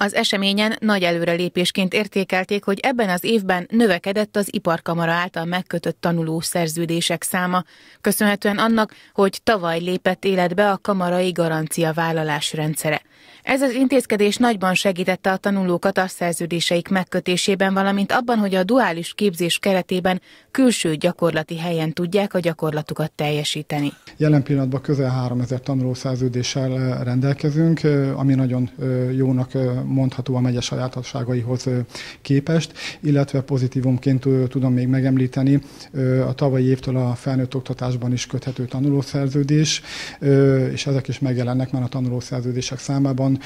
Az eseményen nagy előrelépésként értékelték, hogy ebben az évben növekedett az iparkamara által megkötött tanuló szerződések száma, köszönhetően annak, hogy tavaly lépett életbe a kamarai vállalás rendszere. Ez az intézkedés nagyban segítette a tanulókat a szerződéseik megkötésében, valamint abban, hogy a duális képzés keretében külső gyakorlati helyen tudják a gyakorlatukat teljesíteni. Jelen pillanatban közel 3000 tanuló szerződéssel rendelkezünk, ami nagyon jónak mondható a megye sajátosságaihoz képest, illetve pozitívumként tudom még megemlíteni a tavalyi évtől a felnőtt oktatásban is köthető tanulószerződés, és ezek is megjelennek már a tanulószerződések számára formában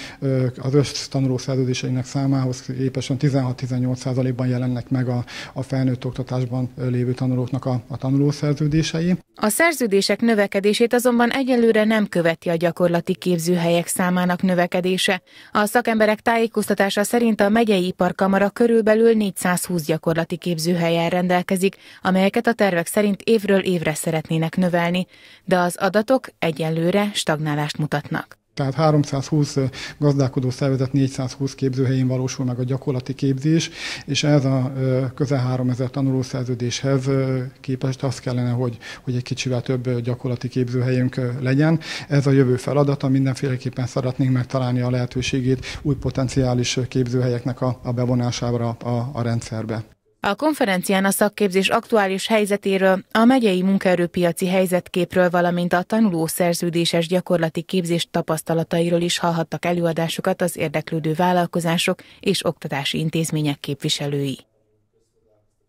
az össz tanuló szerződéseinek számához képesen 16-18%-ban jelennek meg a, a felnőtt oktatásban lévő tanulóknak a, a tanulószerződései. A szerződések növekedését azonban egyelőre nem követi a gyakorlati képzőhelyek számának növekedése. A szakemberek tájékoztatása szerint a megyei iparkamara körülbelül 420 gyakorlati képzőhelyen rendelkezik, amelyeket a tervek szerint évről évre szeretnének növelni, de az adatok egyelőre stagnálást mutatnak. Tehát 320 gazdálkodó szervezet 420 képzőhelyén valósul meg a gyakorlati képzés, és ez a közel 3000 tanulószerződéshez képest azt kellene, hogy, hogy egy kicsivel több gyakorlati képzőhelyünk legyen. Ez a jövő feladata, mindenféleképpen szeretnénk megtalálni a lehetőségét új potenciális képzőhelyeknek a, a bevonására a, a rendszerbe. A konferencián a szakképzés aktuális helyzetéről, a megyei munkaerőpiaci helyzetképről, valamint a tanuló szerződéses gyakorlati képzés tapasztalatairól is hallhattak előadásokat az érdeklődő vállalkozások és oktatási intézmények képviselői.